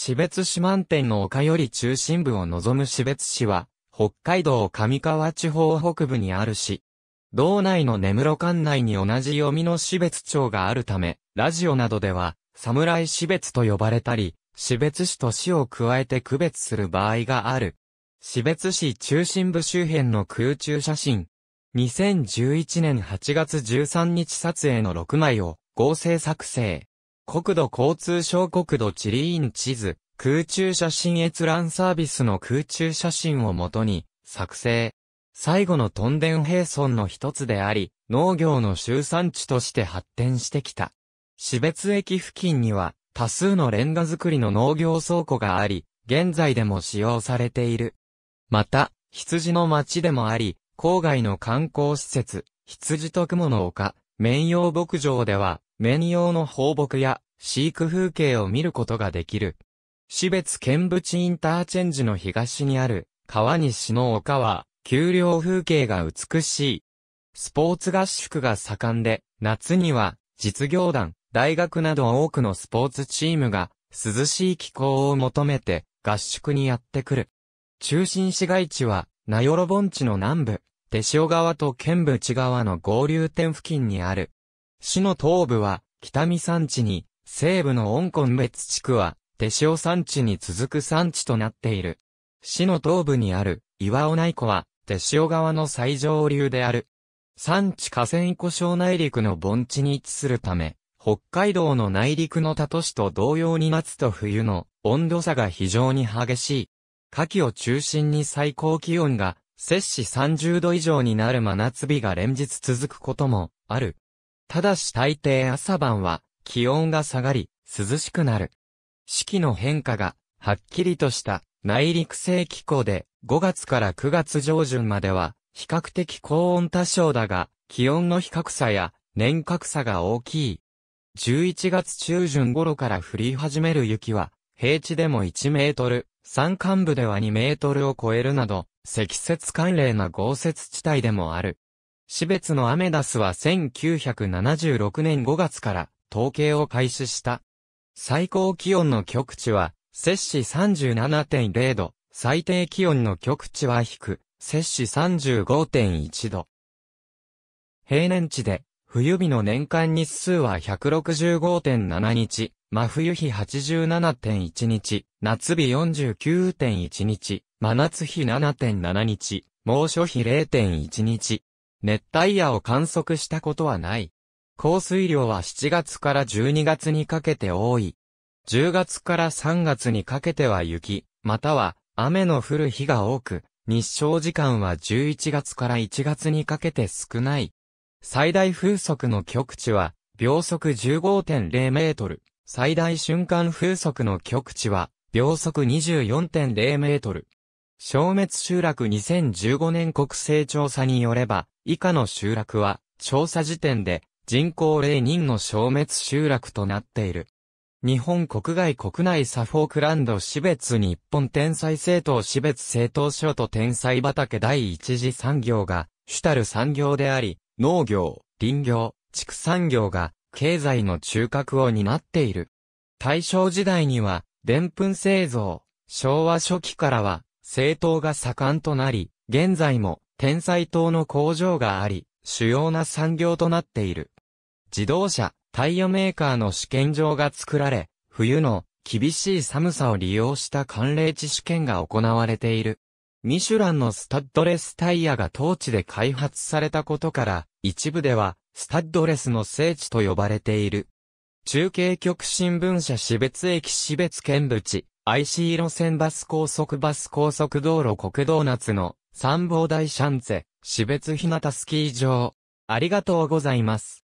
標別市満点の丘より中心部を望む標別市は、北海道上川地方北部にある市。道内の根室管内に同じ読みの標別町があるため、ラジオなどでは、侍標別と呼ばれたり、標別市と市を加えて区別する場合がある。標別市中心部周辺の空中写真。2011年8月13日撮影の6枚を合成作成。国土交通省国土地理院地図、空中写真閲覧サービスの空中写真をもとに、作成。最後のトンデン平村の一つであり、農業の集産地として発展してきた。死別駅付近には、多数のレンガ作りの農業倉庫があり、現在でも使用されている。また、羊の町でもあり、郊外の観光施設、羊と雲の丘、綿用牧場では、綿用の放牧や飼育風景を見ることができる。市別見淵インターチェンジの東にある、川西の丘は、丘陵風景が美しい。スポーツ合宿が盛んで、夏には、実業団、大学など多くのスポーツチームが、涼しい気候を求めて、合宿にやってくる。中心市街地は、名寄盆地の南部、手塩川と剣淵川の合流点付近にある。市の東部は、北見山地に、西部の温根別地区は、手塩山地に続く山地となっている。市の東部にある、岩尾内湖は、手塩川の最上流である。山地河川湖省内陸の盆地に位置するため、北海道の内陸の他都市と同様に夏と冬の温度差が非常に激しい。夏季を中心に最高気温が摂氏30度以上になる真夏日が連日続くこともある。ただし大抵朝晩は気温が下がり、涼しくなる。四季の変化が、はっきりとした内陸性気候で、5月から9月上旬までは、比較的高温多少だが、気温の比較差や年較差が大きい。11月中旬頃から降り始める雪は、平地でも1メートル、山間部では2メートルを超えるなど、積雪寒冷な豪雪地帯でもある。市別のアメダスは1976年5月から統計を開始した。最高気温の極地は、摂氏37.0度、最低気温の極地は低、摂氏35.1度。平年値で、冬日の年間日数は165.7日、真冬日87.1日、夏日49.1日、真夏日7.7日、猛暑日0.1日。熱帯夜を観測したことはない。降水量は7月から12月にかけて多い。10月から3月にかけては雪、または雨の降る日が多く、日照時間は11月から1月にかけて少ない。最大風速の極地は秒速15.0メートル。最大瞬間風速の極地は秒速24.0メートル。消滅集落2015年国勢調査によれば、以下の集落は調査時点で人口0人の消滅集落となっている。日本国外国内サフォークランド私別日本天才政党私別政党所と天才畑第一次産業が主たる産業であり、農業、林業、畜産業が経済の中核を担っている。大正時代には、でんぷん製造、昭和初期からは、政党が盛んとなり、現在も天才党の工場があり、主要な産業となっている。自動車、タイヤメーカーの試験場が作られ、冬の厳しい寒さを利用した寒冷地試験が行われている。ミシュランのスタッドレスタイヤが当地で開発されたことから、一部では、スタッドレスの聖地と呼ばれている。中継局新聞社私別駅私別見地、IC 路線バス高速バス高速道路国道夏の参謀大シャンツェ、私別日向スキー場。ありがとうございます。